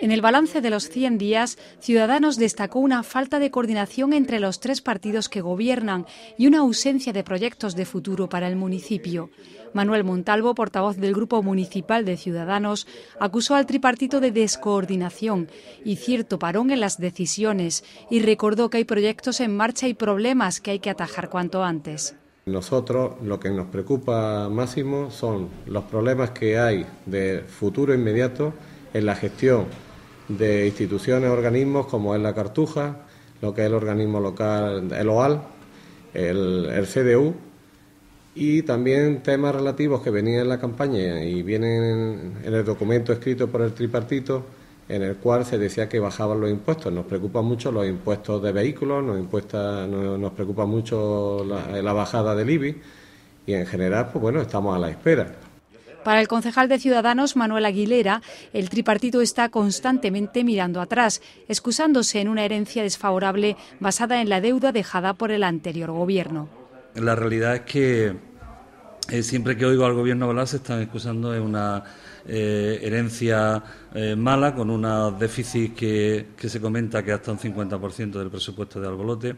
En el balance de los 100 días, Ciudadanos destacó una falta de coordinación entre los tres partidos que gobiernan y una ausencia de proyectos de futuro para el municipio. Manuel Montalvo, portavoz del Grupo Municipal de Ciudadanos, acusó al tripartito de descoordinación y cierto parón en las decisiones y recordó que hay proyectos en marcha y problemas que hay que atajar cuanto antes. Nosotros lo que nos preocupa máximo son los problemas que hay de futuro inmediato en la gestión de instituciones, organismos como es la Cartuja, lo que es el organismo local, el OAL, el, CDU, y también temas relativos que venían en la campaña y vienen en el documento escrito por el tripartito, en el cual se decía que bajaban los impuestos. Nos preocupan mucho los impuestos de vehículos, nos, impuesta, nos preocupa mucho la, la, bajada del IBI y en general, pues bueno, estamos a la espera. Para el concejal de Ciudadanos, Manuel Aguilera, el tripartito está constantemente mirando atrás, excusándose en una herencia desfavorable basada en la deuda dejada por el anterior gobierno. La realidad es que eh, siempre que oigo al gobierno hablar se están excusando en una eh, herencia eh, mala, con un déficit que, que se comenta que hasta un 50% del presupuesto de Albolote.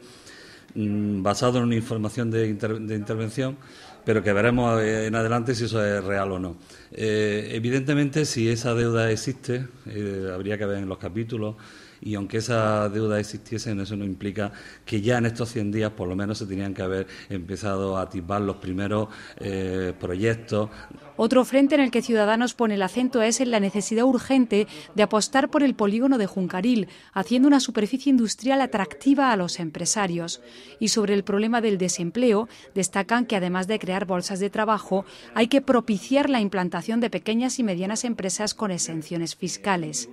Mm, basado en una información de, intervención, pero que veremos eh, en adelante si eso es real o no. Eh, evidentemente, si esa deuda existe, eh, habría que ver en los capítulos y aunque esa deuda existiese, eso no implica que ya en estos 100 días por lo menos se tenían que haber empezado a atisbar los primeros eh, proyectos. Otro frente en el que Ciudadanos pone el acento es en la necesidad urgente de apostar por el polígono de Juncaril, haciendo una superficie industrial atractiva a los empresarios. Y sobre el problema del desempleo, destacan que además de crear bolsas de trabajo, hay que propiciar la implantación de pequeñas y medianas empresas con exenciones fiscales.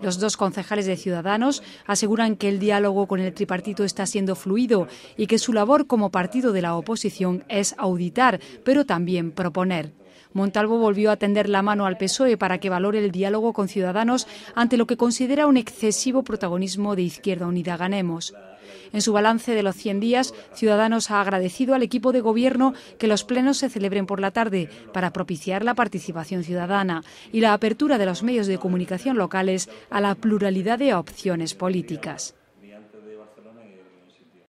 Los dos concejales de Ciudadanos aseguran que el diálogo con el tripartito está siendo fluido y que su labor como partido de la oposición es auditar, pero también proponer. Montalvo volvió a tender la mano al PSOE para que valore el diálogo con Ciudadanos ante lo que considera un excesivo protagonismo de Izquierda Unida Ganemos. En su balance de los 100 días, Ciudadanos ha agradecido al equipo de gobierno que los plenos se celebren por la tarde para propiciar la participación ciudadana y la apertura de los medios de comunicación locales a la pluralidad de opciones políticas.